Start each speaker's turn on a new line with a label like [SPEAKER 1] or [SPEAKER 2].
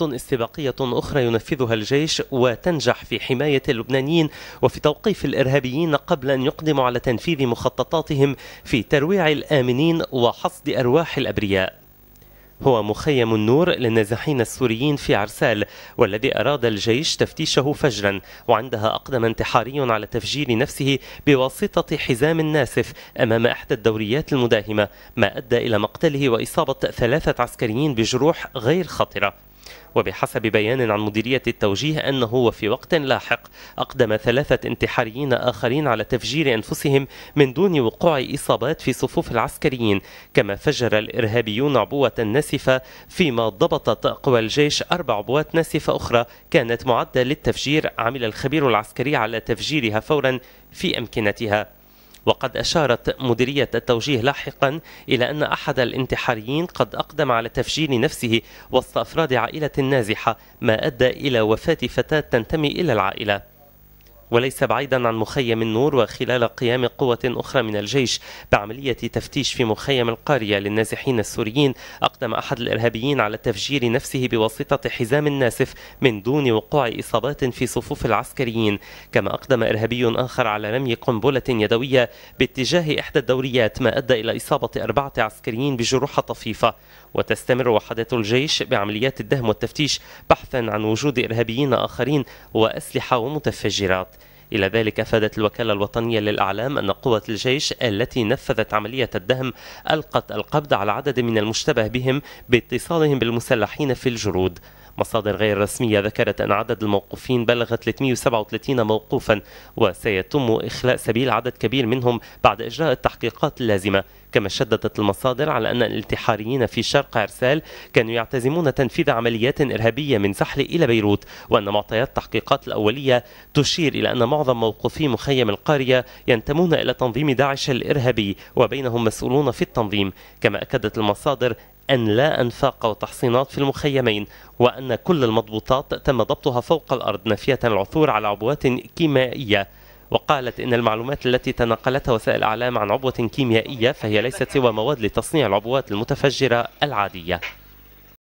[SPEAKER 1] استباقية أخرى ينفذها الجيش وتنجح في حماية اللبنانيين وفي توقيف الإرهابيين قبل أن يقدموا على تنفيذ مخططاتهم في ترويع الآمنين وحصد أرواح الأبرياء هو مخيم النور للنازحين السوريين في عرسال والذي أراد الجيش تفتيشه فجرا وعندها أقدم انتحاري على تفجير نفسه بواسطة حزام ناسف أمام إحدى الدوريات المداهمة ما أدى إلى مقتله وإصابة ثلاثة عسكريين بجروح غير خطرة وبحسب بيان عن مديرية التوجيه أنه في وقت لاحق أقدم ثلاثة انتحاريين آخرين على تفجير أنفسهم من دون وقوع إصابات في صفوف العسكريين كما فجر الإرهابيون عبوة ناسفة فيما ضبطت قوى الجيش أربع عبوات ناسفة أخرى كانت معدة للتفجير عمل الخبير العسكري على تفجيرها فورا في أمكنتها وقد أشارت مديرية التوجيه لاحقا إلى أن أحد الانتحاريين قد أقدم على تفجير نفسه وسط أفراد عائلة نازحة ما أدى إلى وفاة فتاة تنتمي إلى العائلة وليس بعيدا عن مخيم النور وخلال قيام قوة أخرى من الجيش بعملية تفتيش في مخيم القارية للنازحين السوريين أقدم أحد الإرهابيين على تفجير نفسه بواسطة حزام ناسف من دون وقوع إصابات في صفوف العسكريين كما أقدم إرهابي آخر على رمي قنبلة يدوية باتجاه إحدى الدوريات ما أدى إلى إصابة أربعة عسكريين بجروح طفيفة وتستمر وحدات الجيش بعمليات الدهم والتفتيش بحثا عن وجود إرهابيين آخرين وأسلحة ومتفجرات إلى ذلك أفادت الوكالة الوطنية للأعلام أن قوة الجيش التي نفذت عملية الدهم ألقت القبض على عدد من المشتبه بهم باتصالهم بالمسلحين في الجرود مصادر غير رسمية ذكرت أن عدد الموقوفين بلغ 337 موقوفا وسيتم إخلاء سبيل عدد كبير منهم بعد إجراء التحقيقات اللازمة كما شددت المصادر على أن الانتحاريين في شرق عرسال كانوا يعتزمون تنفيذ عمليات إرهابية من سحل إلى بيروت وأن معطيات التحقيقات الأولية تشير إلى أن معظم موقوفي مخيم القرية ينتمون إلى تنظيم داعش الإرهابي وبينهم مسؤولون في التنظيم كما أكدت المصادر أن لا أنفاق وتحصينات في المخيمين وأن كل المضبوطات تم ضبطها فوق الأرض نافية العثور على عبوات كيميائية وقالت إن المعلومات التي تناقلتها وسائل الإعلام عن عبوة كيميائية فهي ليست سوى مواد لتصنيع العبوات المتفجرة العادية